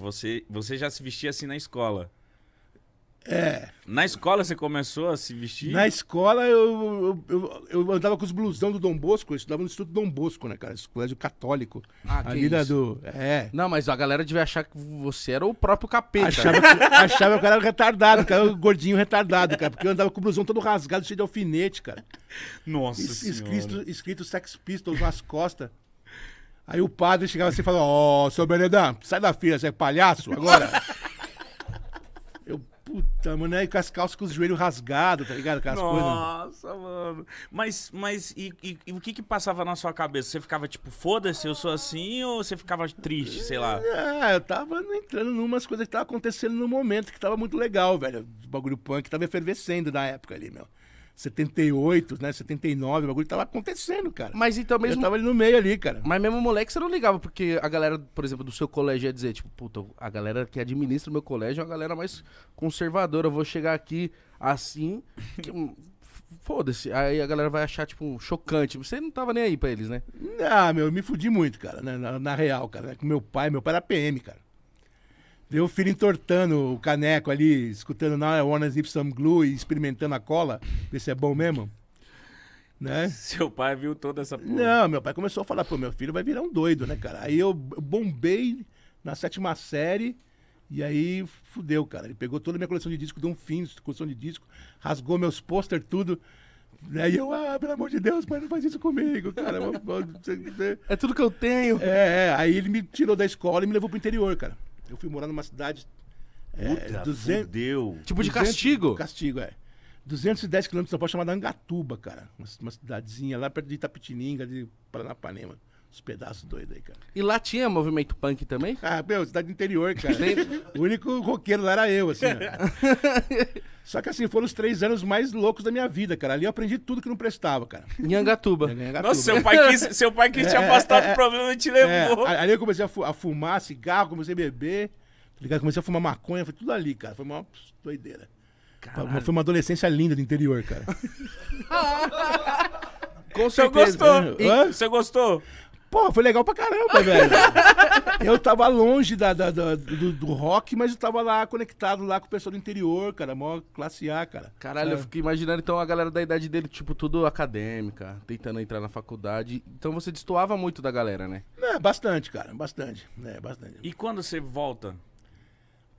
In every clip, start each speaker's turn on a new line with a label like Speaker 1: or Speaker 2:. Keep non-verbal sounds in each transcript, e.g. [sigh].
Speaker 1: você, você já se vestia assim na escola? É. Na escola você começou a se vestir? Na
Speaker 2: escola eu, eu, eu, eu andava com os blusão do Dom Bosco, eu estudava no Instituto Dom Bosco, né, cara? Esse colégio católico. Ah, ali que isso? do.
Speaker 1: É. Não, mas a galera devia achar que você era o próprio capeta.
Speaker 2: Achava que, achava que eu era retardado, cara, eu gordinho retardado, cara, porque eu andava com o blusão todo rasgado, cheio de alfinete, cara. Nossa es, escrito, escrito Sex Pistols nas costas. Aí o padre chegava assim e falava, ó, oh, seu Benedão, sai da fila, você é palhaço agora? [laughs] Eu, puta, mano, aí com as calças com os joelhos rasgados, tá ligado? Com as Nossa,
Speaker 1: coisas... mano. Mas, mas e, e, e, o que que passava na sua cabeça? Você ficava tipo, foda-se, eu sou assim, ou você ficava triste, sei lá?
Speaker 2: É, eu tava entrando numas coisas que tava acontecendo no momento, que tava muito legal, velho. O bagulho punk tava efervescendo na época ali, meu. 78, né? 79, o bagulho tava acontecendo, cara. Mas então mesmo. Eu tava ali no meio ali, cara. Mas mesmo moleque, você não ligava, porque a galera, por exemplo, do seu colégio ia
Speaker 1: dizer, tipo, puta, a galera que administra o meu colégio é uma galera mais conservadora. Eu vou chegar aqui assim. Que... Hum, foda-se. Aí a galera vai achar, tipo, chocante. Você não tava
Speaker 2: nem aí pra eles, né? Ah, meu, eu me fudi muito, cara, né? na, na, real, cara. Né, com meu pai, meu pai era PM, cara. Deu o filho entortando o caneco ali, escutando na I Wanna Zip Some Glue e experimentando a cola, ver se é bom mesmo. Né? Seu pai viu toda essa porra. Não, meu pai começou a falar, pô, meu filho vai virar um doido, né, cara? Aí eu bombei na sétima série e aí fudeu, cara. Ele pegou toda a minha coleção de disco, deu um fim coleção de disco, rasgou meus pôster, tudo. Aí né? eu, ah, pelo amor de Deus, pai, não faz isso comigo, cara. é tudo que eu tenho. É, é, aí ele me tirou da escola e me levou pro interior, cara. Eu fui morar numa cidade. É, Puta, é, 200, fudeu. Tipo de castigo? Castigo, é. 210 quilômetros de São Paulo, chamada Angatuba, cara. Uma, uma cidadezinha lá perto de Itapetininga, de Paranapanema. Os pedaços doidos aí, cara. E lá tinha movimento punk também? Ah, meu, cidade do interior, cara. [laughs] o único roqueiro lá era eu, assim. [laughs] Só que assim, foram os três anos mais loucos da minha vida, cara. Ali eu aprendi tudo que não prestava, cara. Nhangatuba. Angatuba Nossa, seu pai quis, seu pai quis é, te afastar é, do é. problema e te é, levou. É, ali eu comecei a, fumar cigarro, comecei a beber. Tá ligado? Comecei a fumar maconha, foi tudo ali, cara. Foi uma doideira. Caralho. Foi uma adolescência linda do interior, cara. [laughs] Com certeza. Você gostou? E... Você gostou? Pô, foi legal pra
Speaker 1: caramba, velho.
Speaker 2: [laughs] eu tava longe da, da, da do, do, rock, mas eu tava lá conectado lá com o pessoal do interior, cara. Mó classe A, cara. Caralho, é. eu fiquei
Speaker 1: imaginando então a galera da idade dele, tipo, tudo acadêmica, tentando entrar na faculdade. Então você destoava muito da galera, né?
Speaker 2: É, bastante, cara. Bastante. É, bastante. E quando você volta?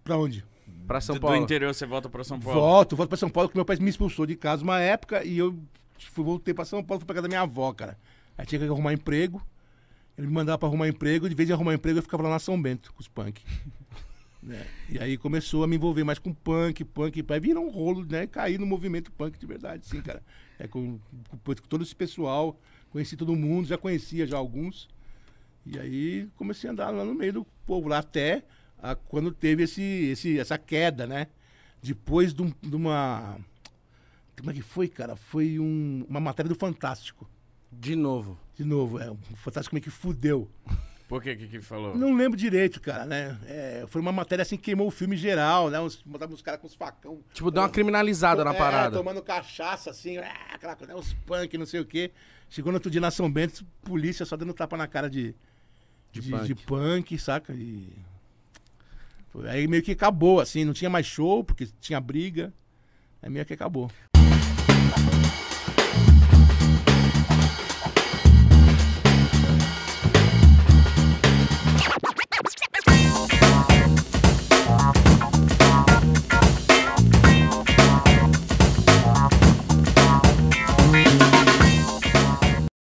Speaker 2: Pra onde? Pra São do, Paulo. Do interior você volta pra São Paulo? Volto, volto pra São Paulo, porque meu pai me expulsou de casa uma época e eu fui, voltei pra São Paulo, fui pra casa da minha avó, cara. Aí tinha que arrumar emprego. Ele me mandava para arrumar emprego, de vez em arrumar emprego eu ficava lá na São Bento com os punk. [laughs] Né? E aí começou a me envolver mais com punk, punk, aí virou um rolo, né? Caí no movimento punk de verdade, sim, cara. É com, com, com todo esse pessoal, conheci todo mundo, já conhecia já alguns. E aí comecei a andar lá no meio do povo, lá até a, quando teve esse, esse, essa queda, né? Depois de, um, de uma. Como é que foi, cara? Foi um, uma matéria do Fantástico. De novo. De novo. É, o Fantástico meio que fudeu.
Speaker 1: Por que que, ele falou? Não
Speaker 2: lembro direito, cara, né? É, foi uma matéria assim que queimou o filme geral, né? Uns, botavam os caras com os facão. Tipo, deu uma criminalizada to, na é, parada. tomando cachaça, assim, é, aquela coisa, né? os punk, não sei o quê. Chegou no outro dia na São Bento, polícia só dando tapa na cara de, de, de, punk. de punk. saca? E... Aí meio que acabou, assim, não tinha mais show, porque tinha briga. Aí é meio que acabou.